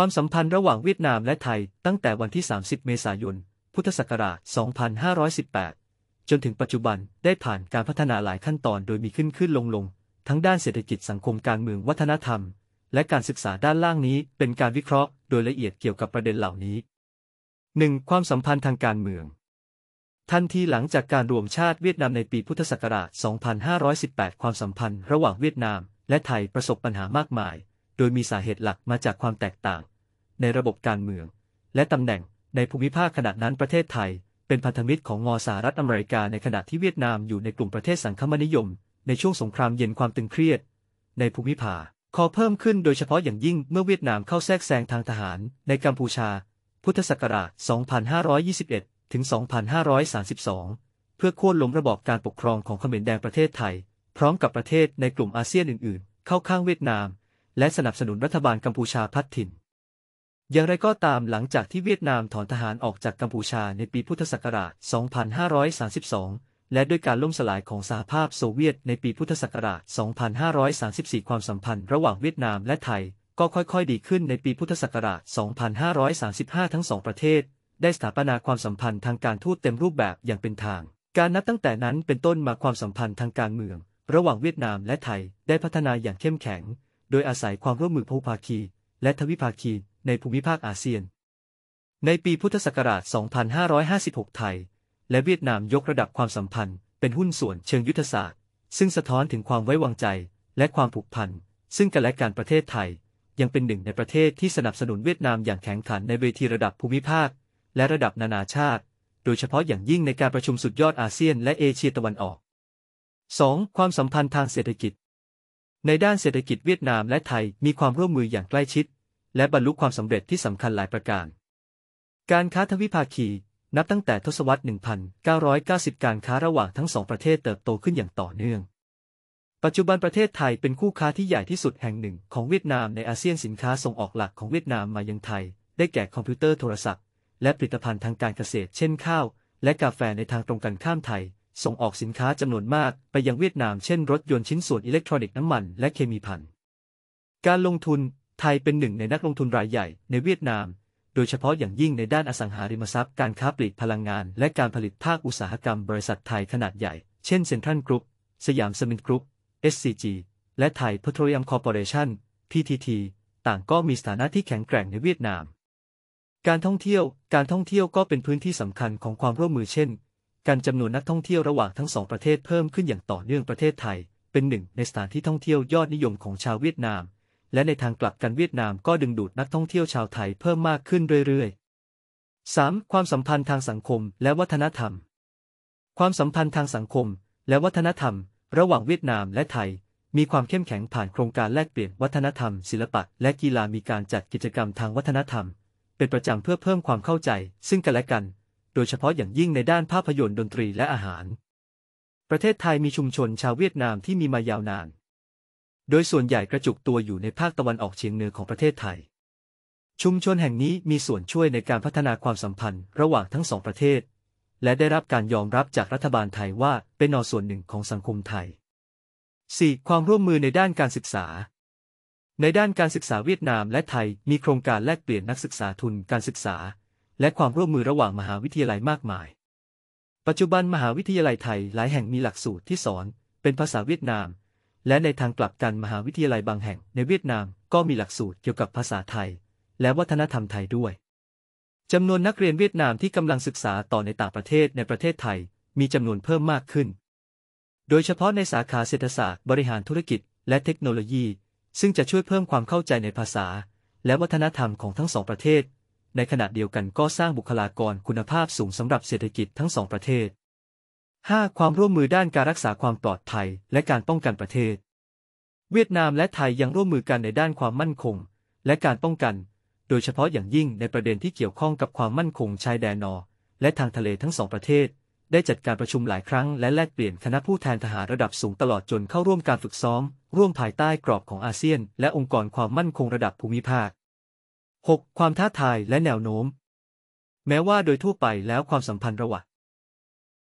ความสัมพันธ์ระหว่างเวียดนามและไทยตั้งแต่วันที่ 30 เมษายน พุทธศักราช 2518 จนถึงปัจจุบันได้ผ่านการพัฒนาหลายขั้นตอนโดยมีขึ้นขึ้นลงลงทั้งด้านเศรษฐกิจสังคมการเมืองวัฒนธรรม และการศึกษาด้านล่างนี้เป็นการวิเคราะห์โดยละเอียดเกี่ยวกับประเด็นเหล่านี้ 1. ความสัมพันธ์ทางการเมืองทันทีหลังจากการรวมชาติเวียดนามในปีพุทธศักราช 2518ความสัมพันธ์ระหว่างเวียดนามและไทยประสบปัญหามากมายโดยมีสาเหตุหลักมาจากความแตกต่าง ในระบบการเมือง และตำแหน่งในภูมิภาคขณะนั้นประเทศไทย เป็นพันธมิตรของงอสหรัฐอเมริกาในขณะที่เวียดนามอยู่ในกลุ่มประเทศสังคมนิยม ในช่วงสงครามเย็นความตึงเครียด ในภูมิภาคขอเพิ่มขึ้นโดยเฉพาะอย่างยิ่งเมื่อเวียดนามเข้าแทรกแซงทางทหาร ในกัมพูชา พุทธศักราช2521ถึง2532 เพื่อโค่นล้มระบอบการปกครองของเขมรแดงประเทศไทย พร้อมกับประเทศในกลุ่มอาเซียนอื่น ๆ เข้าข้างเวียดนามและสนับสนุนรัฐบาลกัมพูชาพัฒถิ่น อย่างไรก็ตามหลังจากที่เวียดนามถอนทหารออกจากกัมพูชาในปีพุทธศักราช2532 และด้วยการล่มสลายของสหภาพโซเวียต ในปีพุทธศักราช2534 ความสัมพันธ์ระหว่างเวียดนามและไทย ก็ค่อย ๆ ดีขึ้นในปีพุทธศักราช2535ทั้งสองประเทศ ได้สถาปนาความสัมพันธ์ทางการทูตเต็มรูปแบบอย่างเป็นทาง การนับตั้งแต่นั้นเป็นต้นมาความสัมพันธ์ทางการเมือง ระหว่างเวียดนามและไทย ได้พัฒนาอย่างเข้มแข็งโดยอาศัยความร่วมมือภูภาคี และทวิภาคีในภูมิภาคอาเซียน ในปีพุทธศักราช 2556 ไทย และเวียดนามยกระดับความสัมพันธ์ เป็นหุ้นส่วนเชิงยุทธศาสตร์ ซึ่งสะท้อนถึงความไว้วางใจและความผูกพันซึ่งกันและการประเทศไทยยังเป็นหนึ่งในประเทศที่สนับสนุนเวียดนามอย่างแข็งขันในเวทีระดับภูมิภาค และระดับนานาชาติ โดยเฉพาะอย่างยิ่งในการประชุมสุดยอดอาเซียน และเอเชียตะวันออก 2. ความสัมพันธ์ทางเศรษฐกิจในด้านเศรษฐกิจเวียดนามและไทยมีความร่วมมืออย่างใกล้ชิด และบรรลุความสำเร็จที่สำคัญหลายประการ การค้าทวิภาคีนับตั้งแต่ทศวรรษ 1990 การค้าระหว่างทั้งสองประเทศเติบโตขึ้นอย่างต่อเนื่อง ปัจจุบันประเทศไทยเป็นคู่ค้าที่ใหญ่ที่สุดแห่งหนึ่งของเวียดนามในอาเซียนสินค้าส่งออกหลักของเวียดนามมายังไทย ได้แก่คอมพิวเตอร์โทรศัพท์ และผลิตภัณฑ์ทางการเกษตรเช่นข้าว และกาแฟในทางตรงกันข้ามไทยส่งออกสินค้าจำนวนมาก ไปยังเวียดนาม เช่นรถยนต์ชิ้นส่วนอิเล็กทรอนิกส์น้ำมัน และเคมีภัณฑ์ การลงทุนไทยเป็นหนึ่งในนักลงทุนรายใหญ่ในเวียดนาม โดยเฉพาะอย่างยิ่งในด้านอสังหาริมทรัพย์การค้าปลีกพลังงาน และการผลิตภาคอุตสาหกรรมบริษัทไทยขนาดใหญ่ เช่นเซ็นทรัลกรุ๊ปสยามสมินกรุ๊ป SCG และไทยพัตรยมคอร์ปอเรชั่น PTT ต่างก็มีสถานะที่แข็งแกร่งในเวียดนาม การท่องเที่ยว การท่องเที่ยวก็เป็นพื้นที่สำคัญของความร่วมมือเช่นการจำนวนนักท่องเที่ยวระหว่างทั้งสองประเทศเพิ่มขึ้นอย่างต่อเนื่องประเทศไทย เป็นหนึ่งในสถานที่ท่องเที่ยวยอดนิยมของชาวเวียดนาม และในทางกลับกันเวียดนามก็ดึงดูดนักท่องเที่ยวชาวไทยเพิ่มมากขึ้นเรื่อย ๆ 3. ความสัมพันธ์ทางสังคมและวัฒนธรรม ความสัมพันธ์ทางสังคมและวัฒนธรรมระหว่างเวียดนามและไทย มีความเข้มแข็งผ่านโครงการแลกเปลี่ยนวัฒนธรรมศิลปะและกีฬามีการจัดกิจกรรมทางวัฒนธรรม เป็นประจำเพื่อเพิ่มความเข้าใจ ซึ่งกันและกันโดยเฉพาะอย่างยิ่งในด้านภาพยนตร์ดนตรีและอาหาร ประเทศไทยมีชุมชนชาวเวียดนามที่มีมายาวนาน โดยส่วนใหญ่กระจุกตัวอยู่ในภาคตะวันออกเฉียงเหนือของประเทศไทย ชุมชนแห่งนี้มีส่วนช่วยในการพัฒนาความสัมพันธ์ ระหว่างทั้งสองประเทศ และได้รับการยอมรับจากรัฐบาลไทยว่าเป็นนอส่วนหนึ่งของสังคมไทย 4. ความร่วมมือในด้านการศึกษา ในด้านการศึกษาเวียดนาม และไทยมีโครงการแลกเปลี่ยนนักศึกษาทุนการศึกษาและความร่วมมือระหว่างมหาวิทยาลัยมากมาย ปัจจุบันมหาวิทยาลัยไทยหลายแห่งมีหลักสูตรที่สอน เป็นภาษาเวียดนาม และในทางกลับกันมหาวิทยาลัยบางแห่งในเวียดนามก็มีหลักสูตรเกี่ยวกับภาษาไทย และวัฒนธรรมไทยด้วยจำนวนนักเรียนเวียดนามที่กำลังศึกษาต่อในต่างประเทศในประเทศไทย มีจำนวนเพิ่มมากขึ้น โดยเฉพาะในสาขาเศรษฐศาสตร์บริหารธุรกิจ และเทคโนโลยี ซึ่งจะช่วยเพิ่มความเข้าใจในภาษา และวัฒนธรรมของทั้งสองประเทศในขณะเดียวกันก็สร้างบุคลากรคุณภาพสูงสำหรับเศรษฐกิจทั้งสองประเทศ 5. ความร่วมมือด้านการรักษาความปลอดภัยและการป้องกันประเทศ เวียดนามและไทยยังร่วมมือกันในด้านความมั่นคง และการป้องกัน โดยเฉพาะอย่างยิ่งในประเด็นที่เกี่ยวข้องกับความมั่นคง ชายแดนนอและทางทะเลทั้งสองประเทศ ได้จัดการประชุมหลายครั้ง และแลกเปลี่ยนคณะผู้แทนทหารระดับสูงตลอดจนเข้าร่วมการฝึกซ้อมร่วมภายใต้กรอบของอาเซียน และองค์กรความมั่นคงระดับภูมิภาค 6. ความท้าทายและแนวโน้ม แม้ว่าโดยทั่วไปแล้วความสัมพันธ์ระหว่าง